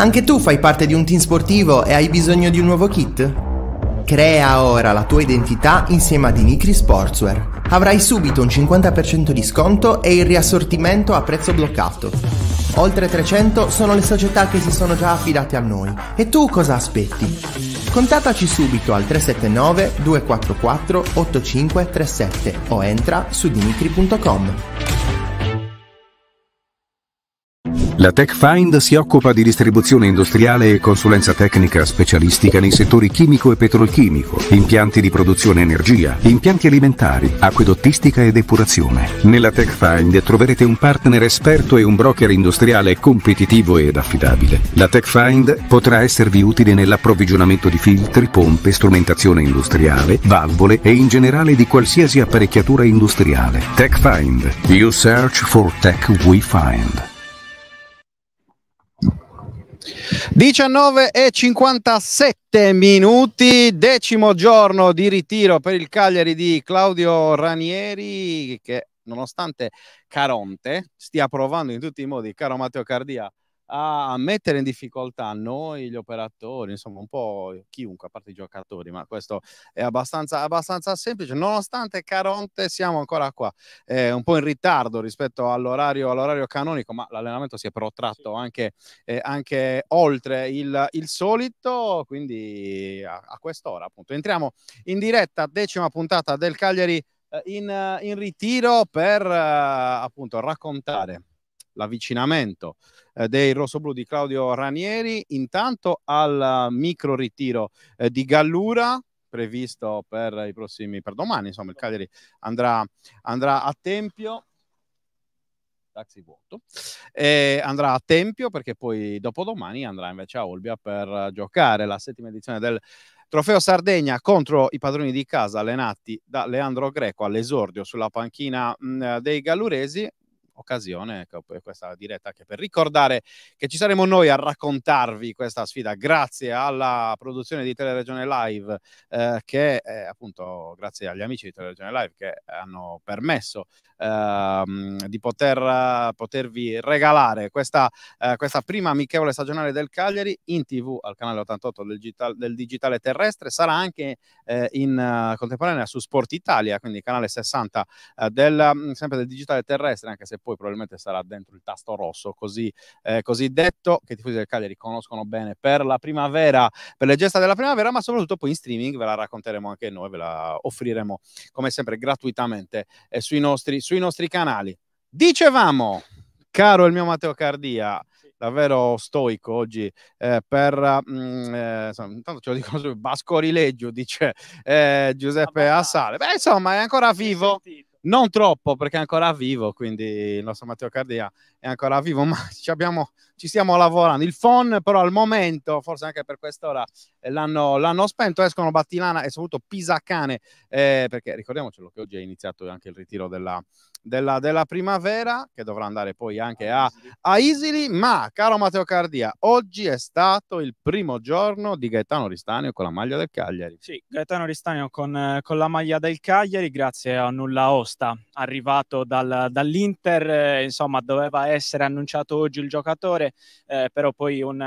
Anche tu fai parte di un team sportivo e hai bisogno di un nuovo kit? Crea ora la tua identità insieme ad Inicri Sportswear. Avrai subito un 50% di sconto e il riassortimento a prezzo bloccato. Oltre 300 sono le società che si sono già affidate a noi. E tu cosa aspetti? Contattaci subito al 379 244 8537 o entra su dimitri.com. La TechFind si occupa di distribuzione industriale e consulenza tecnica specialistica nei settori chimico e petrolchimico, impianti di produzione energia, impianti alimentari, acquedottistica e depurazione. Nella TechFind troverete un partner esperto e un broker industriale competitivo ed affidabile. La TechFind potrà esservi utile nell'approvvigionamento di filtri, pompe, strumentazione industriale, valvole e in generale di qualsiasi apparecchiatura industriale. TechFind. You search for tech we find. 19 e 57 minuti, decimo giorno di ritiro per il Cagliari di Claudio Ranieri che nonostante Caronte stia provando in tutti i modi, caro Matteo Cardia, a mettere in difficoltà noi, gli operatori, insomma un po' chiunque, a parte i giocatori, ma questo è abbastanza, abbastanza semplice, nonostante Caronte siamo ancora qua, eh, un po' in ritardo rispetto all'orario, all'orario canonico, ma l'allenamento si è protratto sì. anche, eh, anche, oltre il, il, solito, quindi a, a quest'ora appunto. Entriamo in diretta, decima puntata del Cagliari eh, in, in, ritiro per eh, appunto raccontare l'avvicinamento eh, dei rossoblù di Claudio Ranieri, intanto al eh, micro ritiro eh, di Gallura previsto per i prossimi per domani, insomma, il Cagliari andrà, andrà a Tempio taxi vuoto. E andrà a Tempio perché poi dopodomani andrà invece a Olbia per giocare la settima edizione del Trofeo Sardegna contro i padroni di casa allenati da Leandro Greco all'esordio sulla panchina mh, mm, dei galluresi occasione, ecco, questa diretta anche per ricordare che ci saremo noi a raccontarvi questa sfida grazie alla produzione di Teleregione Live eh, che eh, appunto grazie agli amici di Teleregione Live che hanno permesso Ehm, di poter, potervi regalare questa, eh, questa, prima amichevole stagionale del Cagliari in tv al canale 88 del, digital, del digitale terrestre, sarà anche eh, in uh, contemporanea su Sport Italia, quindi canale 60 eh, del, mm, sempre del digitale terrestre, anche se poi probabilmente sarà dentro il tasto rosso, così, eh, così detto, che i tifosi del Cagliari conoscono bene per la primavera, per le gesta della primavera, ma soprattutto poi in streaming ve la racconteremo anche noi, ve la offriremo come sempre gratuitamente eh, sui nostri sui nostri canali. Dicevamo, caro il mio Matteo Cardia, davvero stoico oggi eh, per mh, mm, eh, intanto ce lo dicono su Bascorileggio dice eh, Giuseppe Assale beh insomma è ancora vivo si non troppo perché è ancora vivo, quindi il nostro Matteo Cardia è ancora vivo, ma ci, abbiamo, ci stiamo lavorando. Il phon però al momento, forse anche per quest'ora, eh, l'hanno, l'hanno spento, escono Battilana e soprattutto Pisacane, eh, perché ricordiamocelo che oggi è iniziato anche il ritiro della, della, della, primavera, che dovrà andare poi anche a, a Isili. Ma, caro Matteo Cardia, oggi è stato il primo giorno di Gaetano Ristanio con la maglia del Cagliari. Sì, Gaetano Ristanio con, eh, con la maglia del Cagliari, grazie a Nulla Osta arrivato dal, dall'Inter, eh, insomma doveva essere annunciato oggi il giocatore, eh, però poi un,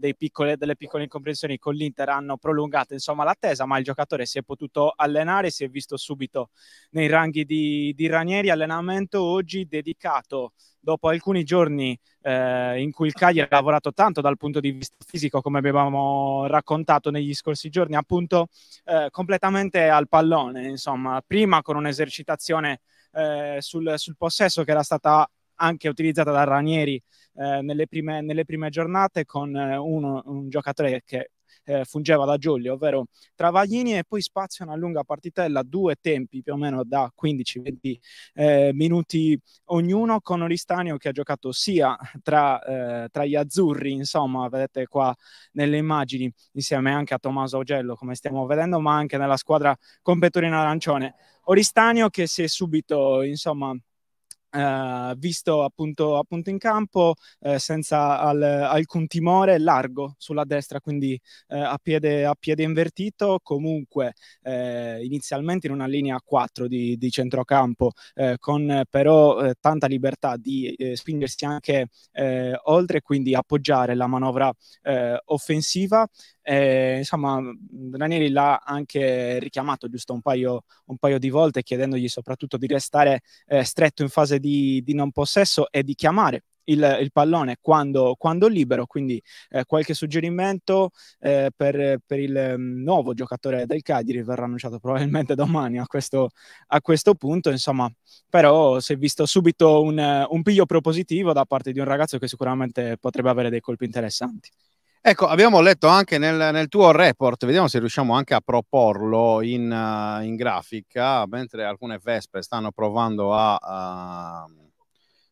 eh, piccole, delle piccole incomprensioni con l'Inter hanno prolungato insomma, l'attesa, ma il giocatore si è potuto allenare, si è visto subito nei ranghi di, di Ranieri, allenamento oggi dedicato dopo alcuni giorni eh, in cui il Cagliari ha lavorato tanto dal punto di vista fisico, come abbiamo raccontato negli scorsi giorni, appunto eh, completamente al pallone, insomma, prima con un'esercitazione eh, sul, sul, possesso che era stata anche utilizzata da Ranieri eh, nelle, prime, nelle, prime, giornate con eh, uno, un giocatore che eh, fungeva da Giulio, ovvero Travaglini e poi spazio una lunga partitella, due tempi più o meno da 15-20 eh, minuti ognuno, con Oristanio che ha giocato sia tra, eh, tra, gli azzurri, insomma, vedete qua nelle immagini, insieme anche a Tommaso Augello, come stiamo vedendo, ma anche nella squadra con Pettorino Arancione. Oristanio che si è subito, insomma, eh, visto appunto, appunto, in campo eh, senza al, alcun timore, largo sulla destra, quindi eh, a, piede, a, piede, invertito, comunque eh, inizialmente in una linea 4 di, di centrocampo, eh, con però eh, tanta libertà di spingersi anche oltre, quindi appoggiare la manovra offensiva. Eh, insomma, Ranieri l'ha anche richiamato giusto un paio, un paio, di volte, chiedendogli soprattutto di restare eh, stretto in fase di, di non possesso e di chiamare il, il, pallone quando, quando libero, quindi eh, qualche suggerimento eh, per, per, il mm, nuovo giocatore del Cagliari verrà annunciato probabilmente domani a questo, a questo punto, insomma, però si è visto subito un, un piglio propositivo da parte di un ragazzo che sicuramente potrebbe avere dei colpi interessanti. Ecco, abbiamo letto anche nel, nel, tuo report, vediamo se riusciamo anche a proporlo in, uh, in grafica, mentre alcune Vespe stanno provando a... Uh,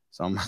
insomma...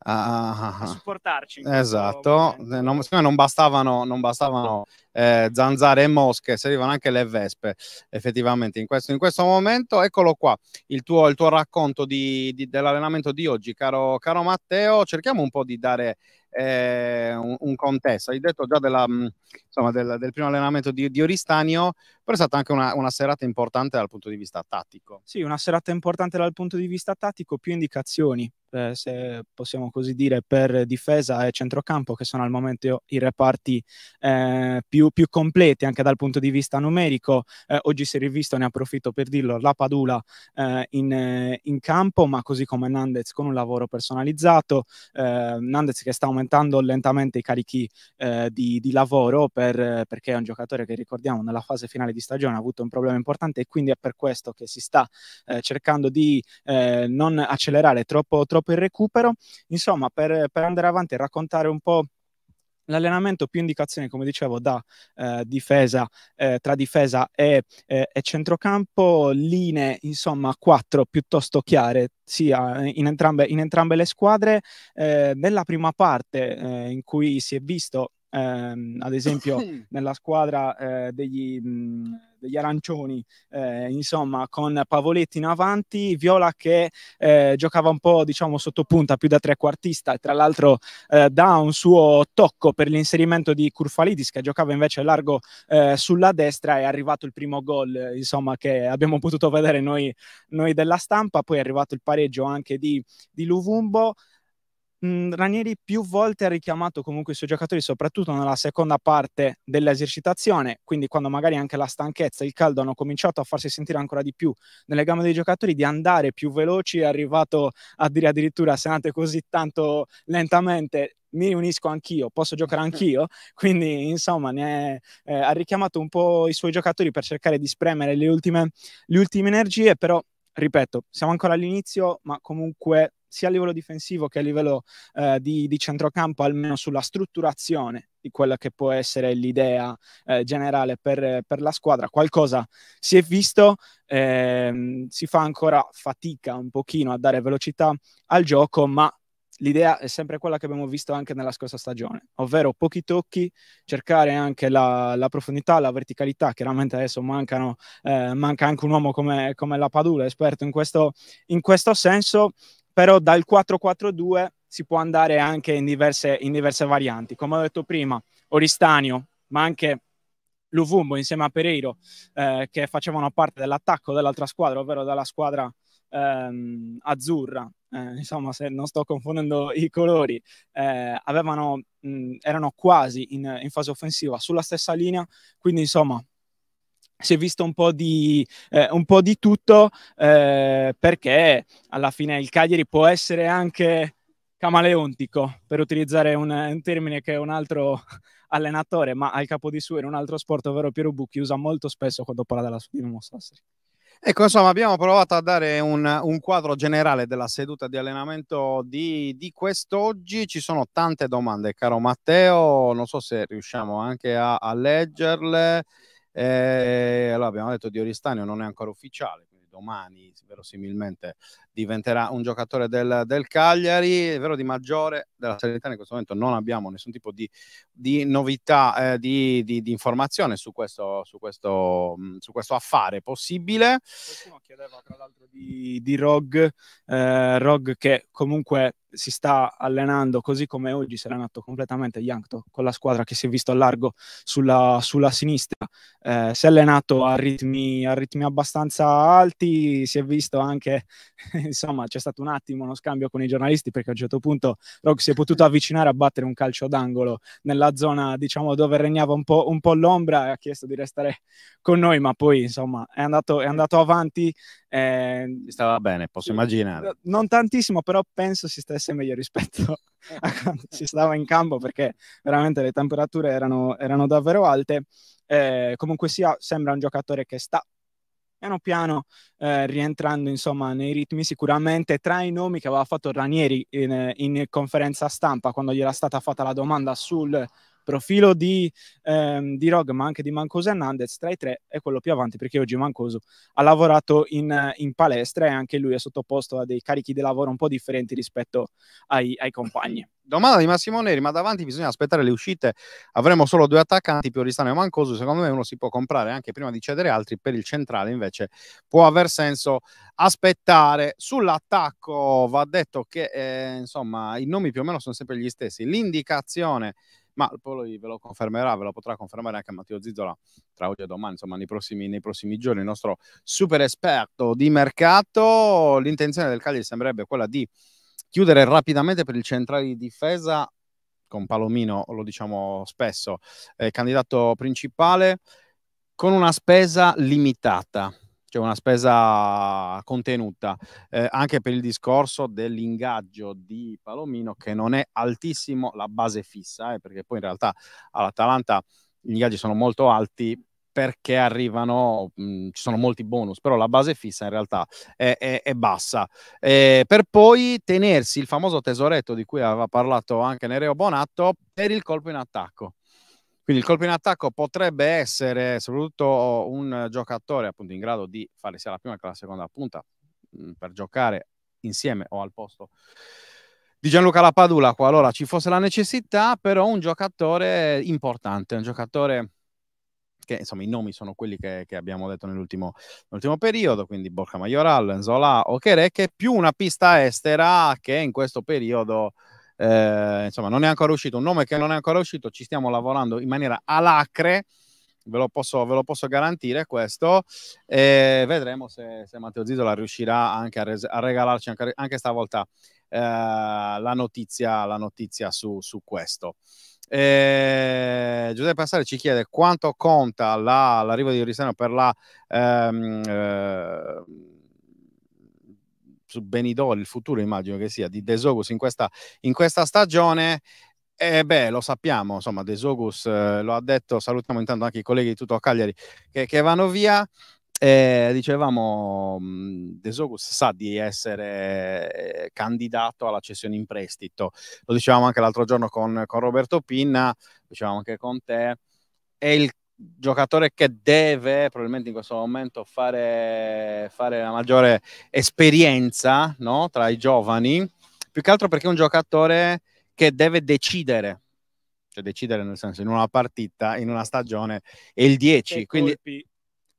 Ah, ah, ah, a, a supportarci. Esatto, eh, non, non, bastavano, non bastavano eh, zanzare e mosche, servivano anche le vespe effettivamente in questo, in questo momento. Eccolo qua, il tuo, il tuo racconto di, di, dell'allenamento di oggi, caro, caro, Matteo. Cerchiamo un po' di dare eh, un, un, contesto. Hai detto già della, mm, insomma, del, del, primo allenamento di, di, Oristanio, però è stata anche una, una serata importante dal punto di vista tattico. Sì, una serata importante dal punto di vista tattico, più indicazioni eh, se possiamo così dire, per difesa e centrocampo, che sono al momento i reparti eh, più, più, completi anche dal punto di vista numerico. Eh, oggi si è rivisto, ne approfitto per dirlo, la Padula eh, in, eh, in, campo, ma così come Nandez con un lavoro personalizzato. Eh, Nandez che sta aumentando lentamente i carichi di, di, lavoro per, perché è un giocatore che ricordiamo nella fase finale di stagione ha avuto un problema importante e quindi è per questo che si sta cercando di non accelerare troppo, troppo dopo il recupero. Insomma, per, per andare avanti e raccontare un po' l'allenamento più indicazioni, come dicevo, da eh, difesa, eh, tra difesa e, eh, e, centrocampo, linee insomma quattro piuttosto chiare sia in entrambe, in entrambe le squadre. Eh, nella prima parte eh, in cui si è visto, ehm, ad esempio, nella squadra eh, degli... Mh, degli arancioni, eh, insomma, con Pavoletti in avanti, Viola che eh, giocava un po', diciamo, sotto punta, più da trequartista, e tra l'altro eh, dà un suo tocco per l'inserimento di Curfalidis, che giocava invece largo eh, sulla destra, è arrivato il primo gol, insomma, che abbiamo potuto vedere noi, noi, della stampa, poi è arrivato il pareggio anche di, di Luvumbo, mh, mhmm, Ranieri più volte ha richiamato comunque i suoi giocatori, soprattutto nella seconda parte dell'esercitazione, quindi quando magari anche la stanchezza e il caldo hanno cominciato a farsi sentire ancora di più nelle gambe dei giocatori, di andare più veloci, è arrivato a dire addirittura se andate così tanto lentamente mi riunisco anch'io, posso giocare anch'io, quindi insomma è, eh, ha richiamato un po' i suoi giocatori per cercare di spremere le ultime, le ultime energie, però ripeto, siamo ancora all'inizio, ma comunque sia a livello difensivo che a livello eh, di, di, centrocampo, almeno sulla strutturazione di quella che può essere l'idea eh, generale per, per, la squadra. Qualcosa si è visto, ehm, si fa ancora fatica un pochino a dare velocità al gioco, ma l'idea è sempre quella che abbiamo visto anche nella scorsa stagione, ovvero pochi tocchi, cercare anche la, la profondità, la verticalità. Chiaramente adesso mancano, eh, manca anche un uomo come, come la Padula, esperto in questo, in questo senso però dal 4-4-2 si può andare anche in diverse, in diverse varianti. Come ho detto prima, Oristanio, ma anche Luvumbo insieme a Pereiro, eh, che facevano parte dell'attacco dell'altra squadra, ovvero della squadra ehm, azzurra, eh, insomma se non sto confondendo i colori, eh, avevano, mh, erano quasi in, in fase offensiva sulla stessa linea, quindi insomma si è visto un po' di, eh, un po di tutto eh, perché alla fine il Cagliari può essere anche camaleontico, per utilizzare un, un termine che un altro allenatore, ma al capo di suo in un altro sport, ovvero Piero Bucchi, usa molto spesso quando parla della sua Dinamo Sassari. Ecco, insomma, abbiamo provato a dare un, un quadro generale della seduta di allenamento di, di, quest'oggi. Ci sono tante domande, caro Matteo, non so se riusciamo anche a, a leggerle. Eh, allora abbiamo detto di Oristanio non è ancora ufficiale, quindi domani verosimilmente diventerà un giocatore del, del Cagliari, è vero di maggiore della Serie in questo momento non abbiamo nessun tipo di, di novità, eh, di, di, di, informazione su questo, su, questo, mm, su questo, affare possibile. Qualcuno chiedeva tra l'altro di, Rog, eh, Rog che comunque si sta allenando così come oggi si è allenato completamente Yankto con la squadra che si è visto a largo sulla, sulla sinistra eh, si è allenato a ritmi, a ritmi, abbastanza alti si è visto anche insomma c'è stato un attimo uno scambio con i giornalisti perché a un certo punto Rock si è potuto avvicinare a battere un calcio d'angolo nella zona diciamo dove regnava un po', un po l'ombra e ha chiesto di restare con noi ma poi insomma è andato, è andato avanti eh, stava bene, posso immaginare. Non tantissimo, però penso si stesse meglio rispetto eh. a quando si stava in campo perché veramente le temperature erano, erano davvero alte. Eh, comunque sia, sembra un giocatore che sta piano piano eh, rientrando insomma nei ritmi sicuramente tra i nomi che aveva fatto Ranieri in, in conferenza stampa quando gli era stata fatta la domanda sul profilo di, ehm, di Rog, ma anche di Mancoso Hernandez, tra i tre è quello più avanti perché oggi Mancoso ha lavorato in, in palestra e anche lui è sottoposto a dei carichi di lavoro un po' differenti rispetto ai, ai compagni domanda di Massimo Neri, ma davanti bisogna aspettare le uscite, avremo solo due attaccanti, Pioristano e Mancoso, secondo me uno si può comprare anche prima di cedere altri, per il centrale invece può aver senso aspettare. Sull'attacco va detto che eh, insomma i nomi più o meno sono sempre gli stessi, l'indicazione ma poi ve lo confermerà, ve lo potrà confermare anche Matteo Zizzola tra oggi e domani, insomma nei prossimi, nei prossimi giorni, il nostro super esperto di mercato. L'intenzione del Cagliari sembrerebbe quella di chiudere rapidamente per il centrale di difesa con Palomino, lo diciamo spesso, eh, candidato principale, con una spesa limitata cioè una spesa contenuta, eh, anche per il discorso dell'ingaggio di Palomino che non è altissimo la base fissa, eh, perché poi in realtà all'Atalanta gli ingaggi sono molto alti perché arrivano, mh, mm, ci sono molti bonus, però la base fissa in realtà è, è, è bassa. Eh, per poi tenersi il famoso tesoretto di cui aveva parlato anche Nereo Bonatto per il colpo in attacco quindi il colpo in attacco potrebbe essere soprattutto un giocatore appunto in grado di fare sia la prima che la seconda punta mm, per giocare insieme o al posto di Gianluca Lapadula qualora ci fosse la necessità, però un giocatore importante, un giocatore che insomma i nomi sono quelli che, che abbiamo detto nell'ultimo, nell'ultimo, periodo, quindi Borca Majoral, Zola, Okere, che più una pista estera che in questo periodo eh, insomma non è ancora uscito, un nome che non è ancora uscito, ci stiamo lavorando in maniera alacre, ve lo posso, ve lo posso garantire questo, e vedremo se, se Matteo Zidola riuscirà anche a, res- a regalarci anche, anche stavolta eh, la notizia, la notizia su, su questo. Eh, Giuseppe Assari ci chiede quanto conta la, l'arrivo di Oristano per la ehm, eh, su Benidori il futuro immagino che sia di Desogus in questa, in questa stagione. E beh, lo sappiamo, insomma, Desogus eh, lo ha detto, salutiamo intanto anche i colleghi di tutto a Cagliari che, che vanno via. Eh, dicevamo, mm, Desogus sa di essere eh, candidato alla cessione in prestito. Lo dicevamo anche l'altro giorno con, con Roberto Pinna, dicevamo anche con te. È il giocatore che deve probabilmente in questo momento fare, fare la maggiore esperienza no? tra i giovani, più che altro perché è un giocatore che deve decidere, cioè decidere nel senso in una partita, in una stagione, è il 10. Quindi colpi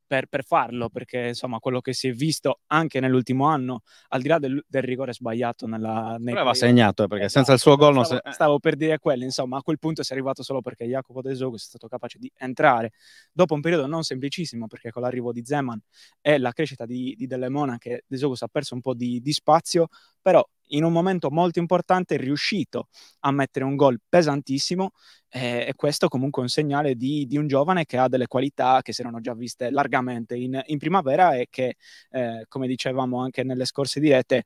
per, per, farlo, perché insomma quello che si è visto anche nell'ultimo anno, al di là del, del rigore sbagliato nella... Nei Però aveva segnato, eh, perché esatto, senza il suo gol non... Stavo, se... Eh. stavo per dire quello, insomma a quel punto si è arrivato solo perché Jacopo De Zogo è stato capace di entrare dopo un periodo non semplicissimo, perché con l'arrivo di Zeman e la crescita di, di Delemona che De Zogo ha perso un po' di, di spazio, però in un momento molto importante è riuscito a mettere un gol pesantissimo eh, e questo comunque è un segnale di, di, un giovane che ha delle qualità che si erano già viste largamente in, in primavera e che, eh, come dicevamo anche nelle scorse dirette,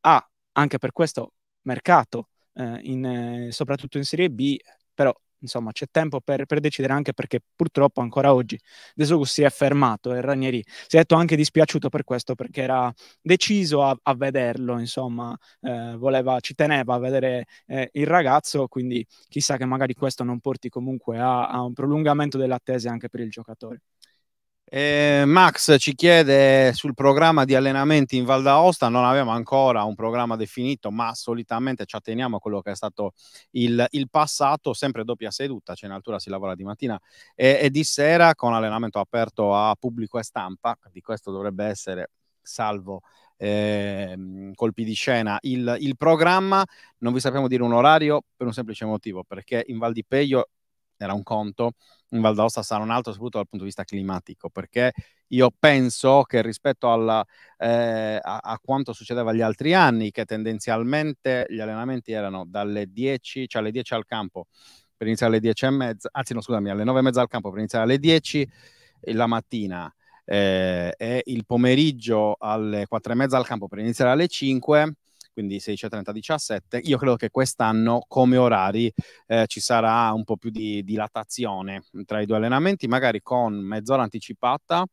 ha anche per questo mercato, eh, in, eh, soprattutto in Serie B, però insomma c'è tempo per, per, decidere anche perché purtroppo ancora oggi De Sogo si è fermato e Ranieri si è detto anche dispiaciuto per questo perché era deciso a, a vederlo insomma eh, voleva, ci teneva a vedere eh, il ragazzo quindi chissà che magari questo non porti comunque a, a un prolungamento dell'attesa anche per il giocatore eh, Max ci chiede sul programma di allenamenti in Val d'Aosta, non abbiamo ancora un programma definito, ma solitamente ci atteniamo a quello che è stato il, il passato, sempre doppia seduta, cioè in altura si lavora di mattina e, e di sera con allenamento aperto a pubblico e stampa, di questo dovrebbe essere salvo eh, colpi di scena il, il, programma non vi sappiamo dire un orario per un semplice motivo perché in Val di Peglio era un conto, in Val d'Aosta sarà un altro, soprattutto dal punto di vista climatico, perché io penso che rispetto alla, eh, a, a, quanto succedeva gli altri anni, che tendenzialmente gli allenamenti erano dalle 10, cioè alle 10 al campo per iniziare alle 10 e mezza, anzi no scusami, alle 9 e mezza al campo per iniziare alle 10 eh, la mattina eh, e il pomeriggio alle 4 e mezza al campo per iniziare alle 5, quindi 16.30-17. Io credo che quest'anno come orari eh, ci sarà un po' più di dilatazione tra i due allenamenti, magari con mezz'ora anticipata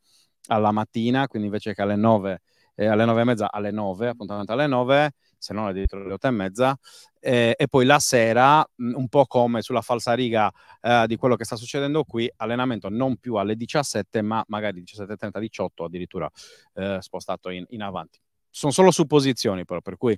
alla mattina, quindi invece che alle 9, eh, alle 9 e mezza, alle 9, appuntamento alle 9, se non addirittura alle 8 e mezza, eh, e poi la sera, mm, un po' come sulla falsariga eh, di quello che sta succedendo qui, allenamento non più alle 17, ma magari 17.30, 18 addirittura eh, spostato in, in avanti sono solo supposizioni, però, per cui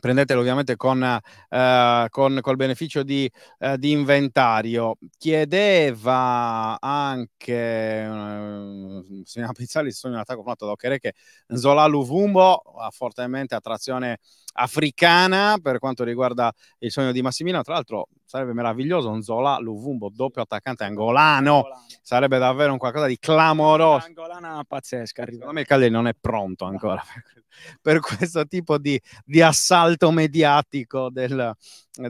prendetelo ovviamente con, eh, con, col beneficio di, eh, di, inventario. Chiedeva anche eh, signora Pizzali su un attacco fatto da Okereke Zola Luvumbo ha fortemente attrazione africana per quanto riguarda il sogno di Massimino, Tra l'altro sarebbe meraviglioso un Zola Luvumbo doppio attaccante angolano. Sarebbe davvero un qualcosa di clamoroso. Angolana pazzesca. Secondo me Calleri non è pronto ancora per, per questo tipo di, di assalto risalto mediatico del,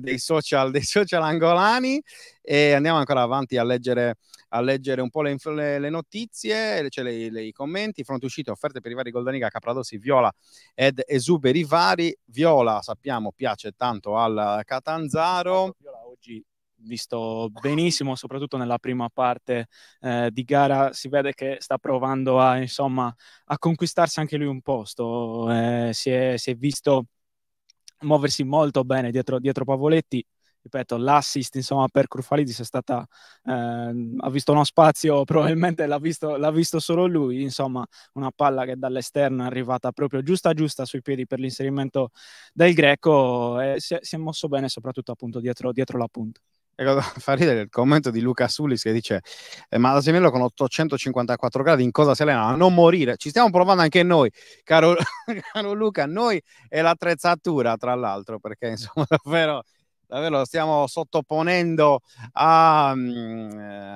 dei, social, dei, social, angolani e andiamo ancora avanti a leggere, a leggere un po' le, le, le notizie, cioè le, le, i commenti, fronte uscite offerte per i vari Goldaniga, Capradossi, Viola ed esuberi vari, Viola sappiamo piace tanto al Catanzaro. Viola oggi visto benissimo, soprattutto nella prima parte eh, di gara si vede che sta provando a, insomma, a conquistarsi anche lui un posto, eh, si, è, si, è, visto muoversi molto bene dietro, dietro Pavoletti. Ripeto, l'assist insomma, per Crufalidis è stata, eh, ha visto uno spazio, probabilmente l'ha visto, l'ha visto, solo lui, insomma una palla che dall'esterno è arrivata proprio giusta giusta sui piedi per l'inserimento del Greco e si è, si è mosso bene soprattutto appunto dietro, dietro la punta. fa ridere il commento di Luca Sulis che dice eh, ma Semello con 854 gradi in cosa si allena a non morire ci stiamo provando anche noi caro, caro Luca noi e l'attrezzatura tra l'altro perché insomma davvero davvero stiamo sottoponendo a, mm,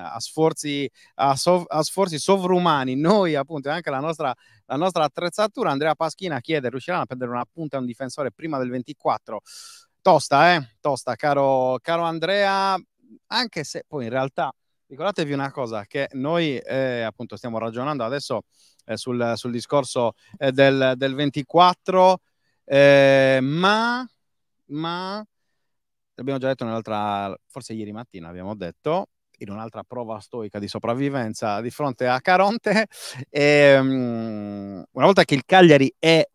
a, sforzi, a, sov, a, sforzi, sovrumani. Noi, appunto, e anche la nostra, la nostra attrezzatura. Andrea Paschina chiede: riusciranno a prendere una punta a un difensore prima del 24? tosta, eh? Tosta, caro, caro Andrea, anche se poi in realtà ricordatevi una cosa, che noi eh, appunto stiamo ragionando adesso eh, sul, sul, discorso eh, del, del, 24, eh, ma, ma, l'abbiamo già detto nell'altra, forse ieri mattina abbiamo detto, in un'altra prova stoica di sopravvivenza di fronte a Caronte, e, um, una volta che il Cagliari è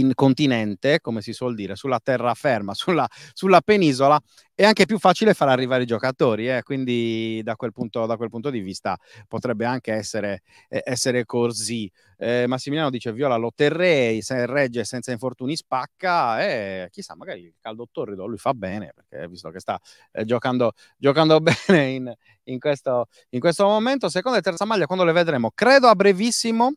in continente, come si suol dire, sulla terraferma, sulla, sulla penisola, è anche più facile far arrivare i giocatori. Eh? Quindi, da quel, punto, da quel, punto, di vista, potrebbe anche essere, eh, essere così. Eh, Massimiliano dice: Viola lo terrei, se regge senza infortuni spacca. E chissà, magari il caldo torrido lui fa bene, perché visto che sta eh, giocando, giocando, bene in, in, questo, in questo momento. Seconda e terza maglia, quando le vedremo? Credo a brevissimo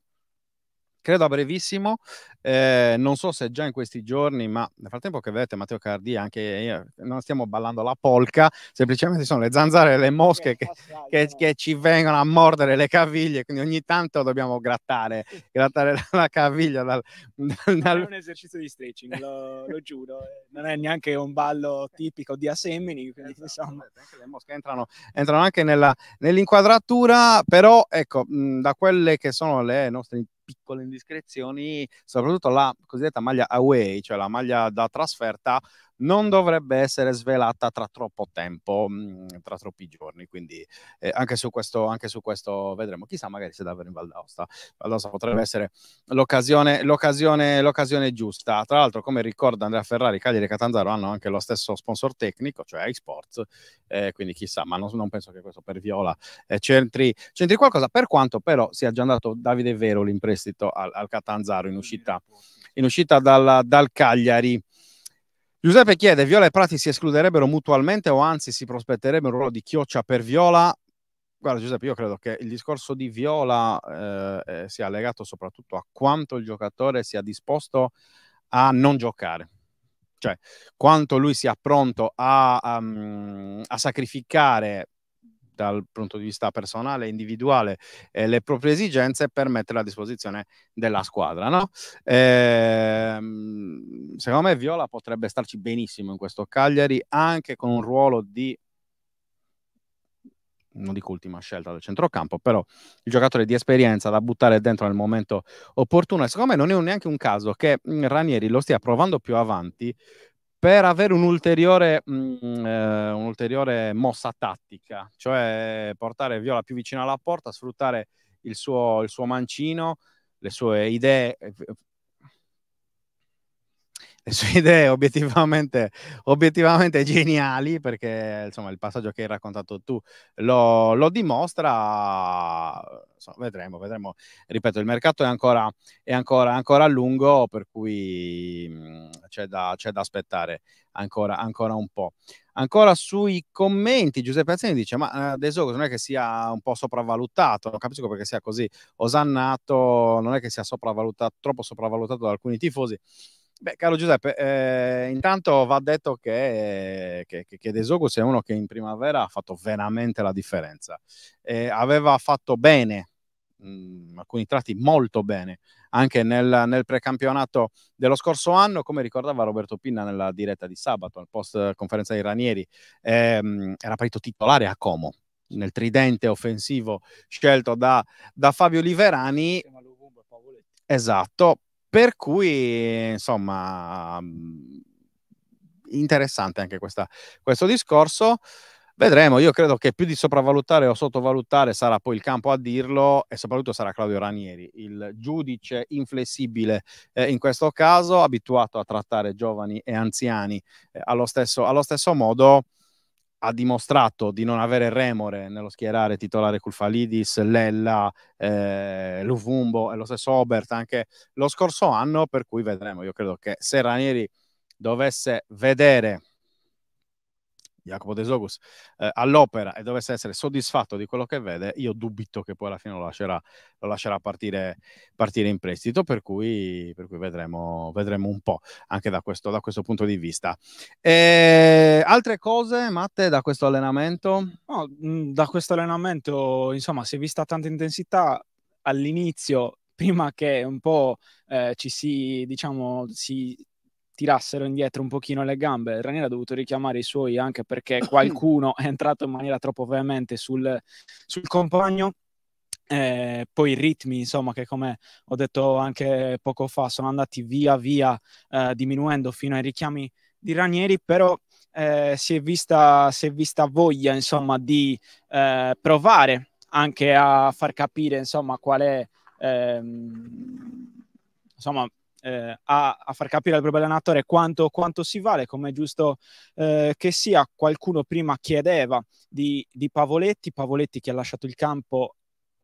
credo a brevissimo, eh, non so se già in questi giorni, ma nel frattempo che vedete Matteo Cardi, anche io, non stiamo ballando la polca, semplicemente sono le zanzare e le mosche che, che, che, ci vengono a mordere le caviglie, quindi ogni tanto dobbiamo grattare, grattare la caviglia. Dal, dal, dal... è un esercizio di stretching, lo, lo, giuro, eh. non è neanche un ballo tipico di Asemini, quindi esatto, insomma... Anche le mosche entrano, entrano anche nella, nell'inquadratura, però ecco, mh, da quelle che sono le nostre piccole indiscrezioni, soprattutto la cosiddetta maglia away, cioè la maglia da trasferta, non dovrebbe essere svelata tra troppo tempo, mm, tra troppi giorni. Quindi eh, anche, su questo, anche, su questo, vedremo. Chissà, magari se davvero in Val d'Aosta. Val d'Aosta potrebbe essere l'occasione, l'occasione, l'occasione giusta. Tra l'altro, come ricorda Andrea Ferrari, Cagliari e Catanzaro hanno anche lo stesso sponsor tecnico, cioè iSports. Eh, quindi chissà, ma non, non, penso che questo per Viola eh, centri, centri, qualcosa. Per quanto però sia già andato Davide Vero l'imprestito al, al Catanzaro in uscita, in uscita dal, dal Cagliari. Giuseppe chiede, Viola e Prati si escluderebbero mutualmente o anzi si prospetterebbe un ruolo di chioccia per Viola? Guarda Giuseppe, io credo che il discorso di Viola eh, eh sia legato soprattutto a quanto il giocatore sia disposto a non giocare, cioè quanto lui sia pronto a, um, a sacrificare dal punto di vista personale e individuale eh, le proprie esigenze per mettere a disposizione della squadra. No? Ehm, secondo me Viola potrebbe starci benissimo in questo Cagliari anche con un ruolo di non dico ultima scelta del centrocampo, però il giocatore di esperienza da buttare dentro nel momento opportuno. E secondo me non è neanche un caso che Ranieri lo stia provando più avanti per avere un'ulteriore, mh, mm, eh, un'ulteriore mossa tattica, cioè portare Viola più vicino alla porta, sfruttare il suo, il suo mancino, le sue idee, eh, le sue idee obiettivamente, obiettivamente geniali, perché insomma il passaggio che hai raccontato tu lo, lo dimostra. Insomma, vedremo, vedremo. Ripeto, il mercato è ancora, è ancora, ancora lungo, per cui mh, mm, c'è, da, c'è da aspettare ancora, ancora un po'. Ancora sui commenti, Giuseppe Azzini dice: Ma adesso eh, non è che sia un po' sopravvalutato, non capisco perché sia così osannato, non è che sia sopravvalutato, troppo sopravvalutato da alcuni tifosi Beh, caro Giuseppe, eh, intanto va detto che, che, che Desogo è uno che in primavera ha fatto veramente la differenza. Eh, aveva fatto bene, mh, mm, alcuni tratti molto bene, anche nel, nel, precampionato dello scorso anno, come ricordava Roberto Pinna nella diretta di sabato, al post conferenza dei Ranieri, ehm, era partito titolare a Como, nel tridente offensivo scelto da, da Fabio Liverani. Esatto, per cui, insomma, mm, interessante anche questa, questo discorso. Vedremo, io credo che più di sopravvalutare o sottovalutare sarà poi il campo a dirlo e soprattutto sarà Claudio Ranieri, il giudice inflessibile eh, in questo caso, abituato a trattare giovani e anziani eh, allo, stesso, allo stesso modo ha dimostrato di non avere remore nello schierare titolare Kulfalidis, Lella, eh, Luvumbo e lo stesso Obert anche lo scorso anno, per cui vedremo. Io credo che se Ranieri dovesse vedere Jacopo De Sogus eh, all'opera e dovesse essere soddisfatto di quello che vede, io dubito che poi alla fine lo lascerà, lo lascerà partire, partire, in prestito, per cui, per cui vedremo, vedremo, un po' anche da questo, da questo punto di vista. E eh, altre cose, Matte, da questo allenamento? No, mm, da questo allenamento, insomma, si è vista tanta intensità all'inizio, prima che un po' eh, ci si, diciamo, si tirassero indietro un pochino le gambe. Ranieri ha dovuto richiamare i suoi anche perché qualcuno è entrato in maniera troppo veemente sul, sul compagno. Eh, poi i ritmi, insomma, che come ho detto anche poco fa, sono andati via via eh, diminuendo fino ai richiami di Ranieri, però eh, si, è vista, si, è vista, voglia, insomma, di eh, provare anche a far capire, insomma, qual è, ehm, insomma, eh, a, a, far capire al problemattore quanto, quanto si vale, come è giusto eh, che sia. Qualcuno prima chiedeva di, di Pavoletti, Pavoletti che ha lasciato il campo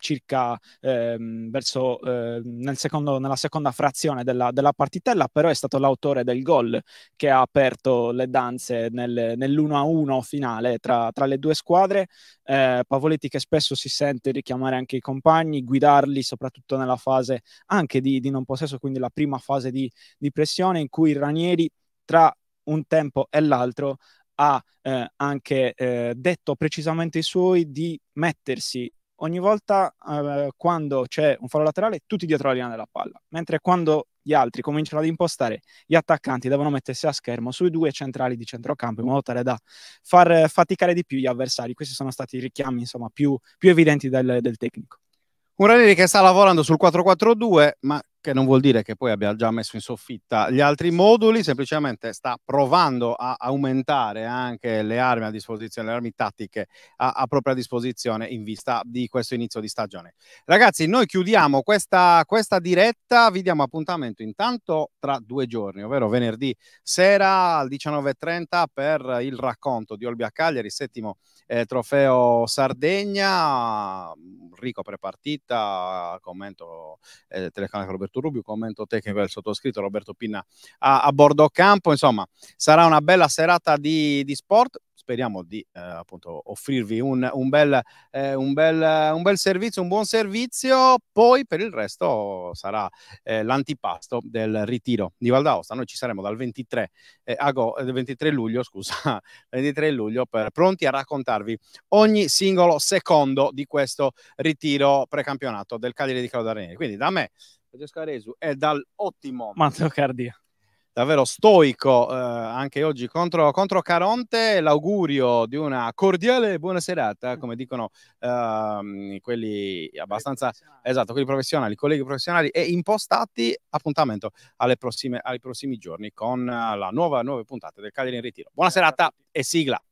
circa ehm, verso, eh, nel secondo, nella seconda frazione della, della, partitella, però è stato l'autore del gol che ha aperto le danze nel, nell'1-1 finale tra, tra, le due squadre. Eh, Pavoletti che spesso si sente richiamare anche i compagni, guidarli soprattutto nella fase anche di, di non possesso, quindi la prima fase di, di pressione in cui Ranieri tra un tempo e l'altro ha eh, anche eh, detto precisamente i suoi di mettersi ogni volta eh, quando c'è un fallo laterale tutti dietro la linea della palla, mentre quando gli altri cominciano ad impostare, gli attaccanti devono mettersi a schermo sui due centrali di centrocampo in modo tale da far faticare di più gli avversari. Questi sono stati i richiami insomma, più, più evidenti del, del tecnico. Un Ranieri che sta lavorando sul 4-4-2, ma che non vuol dire che poi abbia già messo in soffitta gli altri moduli, semplicemente sta provando a aumentare anche le armi a disposizione, le armi tattiche a, a propria disposizione in vista di questo inizio di stagione. Ragazzi, noi chiudiamo questa, questa diretta, vi diamo appuntamento intanto tra due giorni, ovvero venerdì sera alle 19.30 per il racconto di Olbia Cagliari, settimo eh, trofeo Sardegna, ricco prepartita, commento eh, telecronaca Roberto Roberto Rubio, commento tecnico del sottoscritto Roberto Pinna a, a bordo campo. Insomma, sarà una bella serata di, di sport. Speriamo di eh, appunto offrirvi un, un, bel, eh, un, bel, un, bel, servizio, un buon servizio. Poi per il resto sarà eh, l'antipasto del ritiro di Valdaosta. Noi ci saremo dal 23, eh, ago, 23 eh, luglio, scusa, 23 luglio per, pronti a raccontarvi ogni singolo secondo di questo ritiro precampionato del Cagliari di Claudio Arena. Quindi da me Francesco Resu è dall'ottimo Mantocardia. Davvero stoico eh, anche oggi contro, contro, Caronte. L'augurio di una cordiale buona serata, mm. come dicono eh, quelli abbastanza esatto, quelli professionali, colleghi professionali e impostati. Appuntamento prossime, ai prossimi giorni con la nuova, nuove puntate del Cagliari in Ritiro. Buona serata e sigla.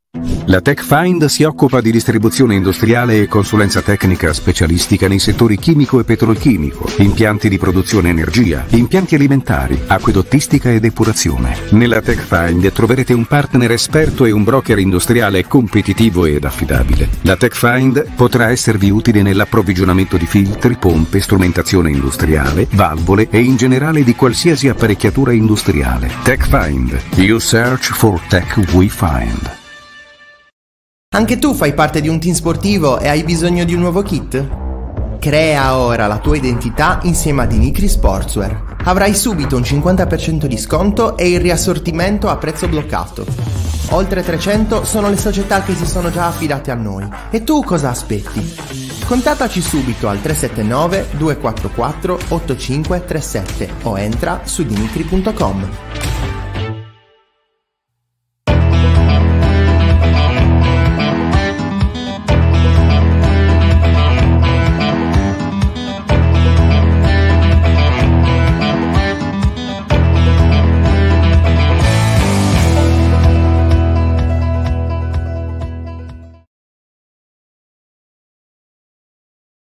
La TechFind si occupa di distribuzione industriale e consulenza tecnica specialistica nei settori chimico e petrolchimico, impianti di produzione energia, impianti alimentari, acquedottistica e depurazione. Nella TechFind troverete un partner esperto e un broker industriale competitivo ed affidabile. La TechFind potrà esservi utile nell'approvvigionamento di filtri, pompe, strumentazione industriale, valvole e in generale di qualsiasi apparecchiatura industriale. TechFind. You search for tech we find. Anche tu fai parte di un team sportivo e hai bisogno di un nuovo kit? Crea ora la tua identità insieme ad Inicri Sportswear. Avrai subito un 50% di sconto e il riassortimento a prezzo bloccato. Oltre 300 sono le società che si sono già affidate a noi. E tu cosa aspetti? Contattaci subito al 379 244 8537 o entra su dimitri.com.